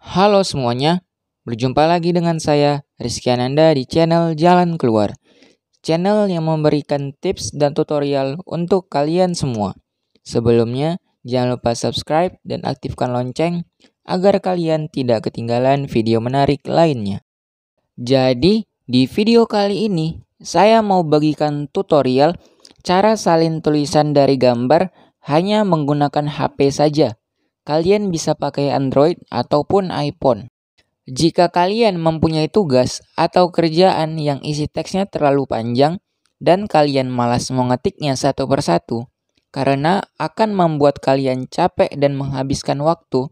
Halo semuanya, berjumpa lagi dengan saya Rizky Ananda di channel Jalan Keluar. Channel yang memberikan tips dan tutorial untuk kalian semua. Sebelumnya, jangan lupa subscribe dan aktifkan lonceng agar kalian tidak ketinggalan video menarik lainnya. Jadi, di video kali ini saya mau bagikan tutorial cara salin tulisan dari gambar hanya menggunakan HP saja Kalian bisa pakai Android ataupun iPhone. Jika kalian mempunyai tugas atau kerjaan yang isi teksnya terlalu panjang dan kalian malas mengetiknya satu persatu, karena akan membuat kalian capek dan menghabiskan waktu,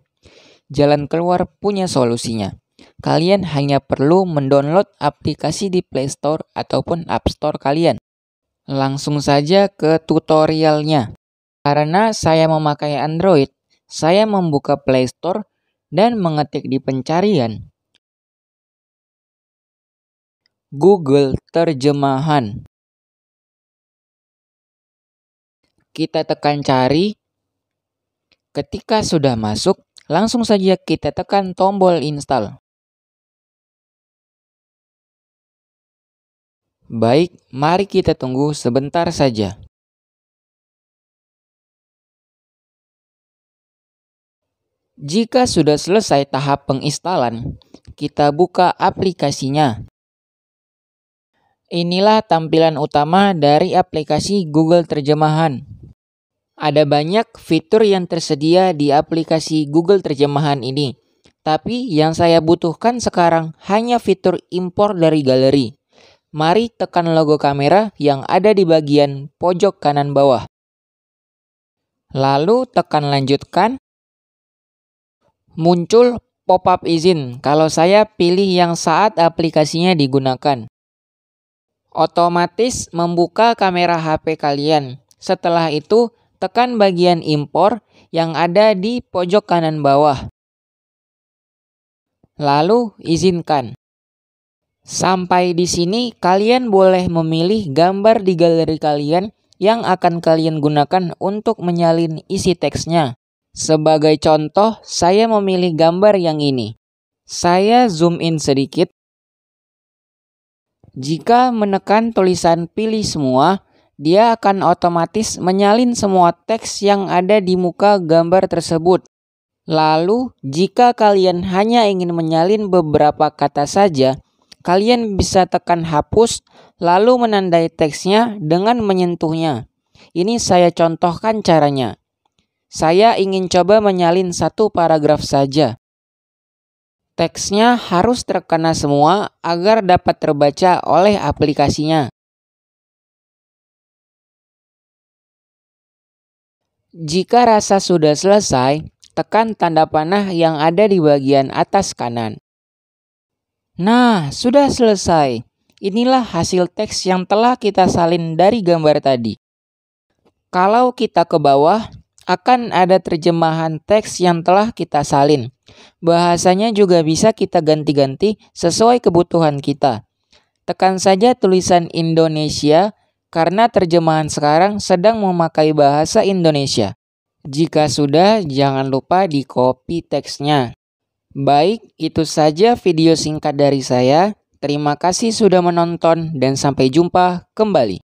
jalan keluar punya solusinya. Kalian hanya perlu mendownload aplikasi di Play Store ataupun App Store kalian. Langsung saja ke tutorialnya. Karena saya memakai Android, saya membuka Play Store dan mengetik di pencarian. Google terjemahan. Kita tekan cari. Ketika sudah masuk, langsung saja kita tekan tombol install. Baik, mari kita tunggu sebentar saja. Jika sudah selesai tahap penginstalan, kita buka aplikasinya. Inilah tampilan utama dari aplikasi Google Terjemahan. Ada banyak fitur yang tersedia di aplikasi Google Terjemahan ini, tapi yang saya butuhkan sekarang hanya fitur impor dari galeri. Mari tekan logo kamera yang ada di bagian pojok kanan bawah. Lalu tekan lanjutkan muncul pop-up izin kalau saya pilih yang saat aplikasinya digunakan. Otomatis membuka kamera HP kalian. Setelah itu, tekan bagian impor yang ada di pojok kanan bawah. Lalu izinkan. Sampai di sini, kalian boleh memilih gambar di galeri kalian yang akan kalian gunakan untuk menyalin isi teksnya. Sebagai contoh, saya memilih gambar yang ini. Saya zoom in sedikit. Jika menekan tulisan pilih semua, dia akan otomatis menyalin semua teks yang ada di muka gambar tersebut. Lalu, jika kalian hanya ingin menyalin beberapa kata saja, kalian bisa tekan hapus lalu menandai teksnya dengan menyentuhnya. Ini saya contohkan caranya. Saya ingin coba menyalin satu paragraf saja. Teksnya harus terkena semua agar dapat terbaca oleh aplikasinya. Jika rasa sudah selesai, tekan tanda panah yang ada di bagian atas kanan. Nah, sudah selesai. Inilah hasil teks yang telah kita salin dari gambar tadi. Kalau kita ke bawah, akan ada terjemahan teks yang telah kita salin. Bahasanya juga bisa kita ganti-ganti sesuai kebutuhan kita. Tekan saja tulisan Indonesia karena terjemahan sekarang sedang memakai bahasa Indonesia. Jika sudah, jangan lupa di copy teksnya. Baik, itu saja video singkat dari saya. Terima kasih sudah menonton dan sampai jumpa kembali.